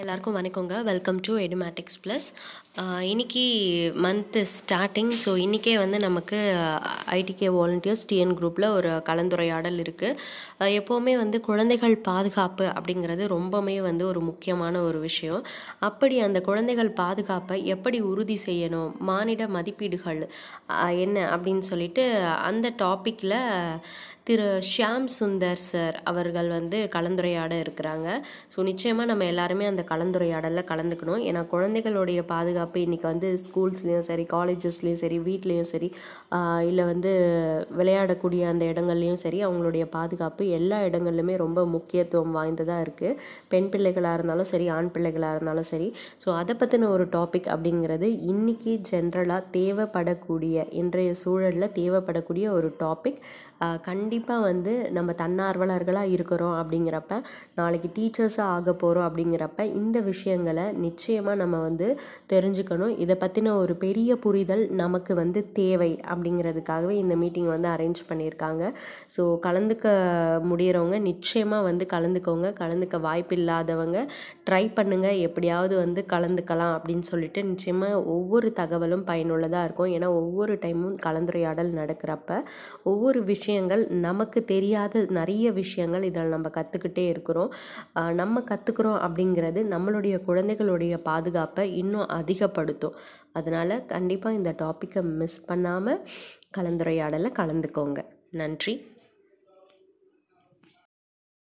எல்லாருக்கும் வணக்கங்க welcome to Edumatics plus இன்றைக்கி மந்த்து ஸ்டார்டிங் ஸோ இன்றைக்கே வந்து நமக்கு ஐடிகே வாலண்டியர்ஸ் டிஎன் குரூப்பில் ஒரு கலந்துரையாடல் இருக்குது எப்போவுமே வந்து குழந்தைகள் பாதுகாப்பு அப்படிங்கிறது ரொம்பவுமே வந்து ஒரு முக்கியமான ஒரு விஷயம் அப்படி அந்த குழந்தைகள் பாதுகாப்பை எப்படி உறுதி செய்யணும் மானிட மதிப்பீடுகள் என்ன அப்படின்னு சொல்லிட்டு அந்த டாப்பிக்கில் திரு ஷியாம் சுந்தர் சார் அவர்கள் வந்து கலந்துரையாட இருக்கிறாங்க ஸோ நிச்சயமாக நம்ம எல்லாருமே அந்த கலந்துரையாடலில் கலந்துக்கணும் ஏன்னா குழந்தைகளுடைய பாதுகாப்பு இன்றைக்கி வந்து ஸ்கூல்ஸ்லேயும் சரி காலேஜஸ்லேயும் சரி வீட்லேயும் சரி இல்லை வந்து விளையாடக்கூடிய அந்த இடங்கள்லையும் சரி அவங்களுடைய பாதுகாப்பு எல்லா இடங்கள்லையுமே ரொம்ப முக்கியத்துவம் வாய்ந்ததாக இருக்குது பெண் பிள்ளைகளாக இருந்தாலும் சரி ஆண் பிள்ளைகளாக இருந்தாலும் சரி ஸோ அதை பற்றின ஒரு டாபிக் அப்படிங்கிறது இன்றைக்கி ஜென்ரலாக தேவைப்படக்கூடிய இன்றைய சூழலில் தேவைப்படக்கூடிய ஒரு டாபிக் கண்டிப்பாக வந்து நம்ம தன்னார்வலர்களாக இருக்கிறோம் அப்படிங்கிறப்ப நாளைக்கு டீச்சர்ஸாக ஆக போகிறோம் அப்படிங்கிறப்ப இந்த விஷயங்களை நிச்சயமாக நம்ம வந்து தெரிஞ்சுக்கணும் இதை பற்றின ஒரு பெரிய புரிதல் நமக்கு வந்து தேவை அப்படிங்கிறதுக்காகவே இந்த மீட்டிங் வந்து அரேஞ்ச் பண்ணியிருக்காங்க ஸோ கலந்துக்க முடிகிறவங்க நிச்சயமாக வந்து கலந்துக்கோங்க கலந்துக்க வாய்ப்பு இல்லாதவங்க ட்ரை பண்ணுங்கள் எப்படியாவது வந்து கலந்துக்கலாம் அப்படின்னு சொல்லிட்டு நிச்சயமாக ஒவ்வொரு தகவலும் பயனுள்ளதாக இருக்கும் ஏன்னா ஒவ்வொரு டைமும் கலந்துரையாடல் நடக்கிறப்ப ஒவ்வொரு விஷயங்கள் நமக்கு தெரியாத நிறைய விஷயங்கள் இதில் நம்ம கற்றுக்கிட்டே இருக்கிறோம் நம்ம கற்றுக்குறோம் அப்படிங்கிறது நம்மளுடைய குழந்தைகளுடைய பாதுகாப்பை இன்னும் அதிகப்படுத்தும் அதனால் கண்டிப்பாக இந்த டாப்பிக்கை மிஸ் பண்ணாமல் கலந்துரையாடலை கலந்துக்கோங்க நன்றி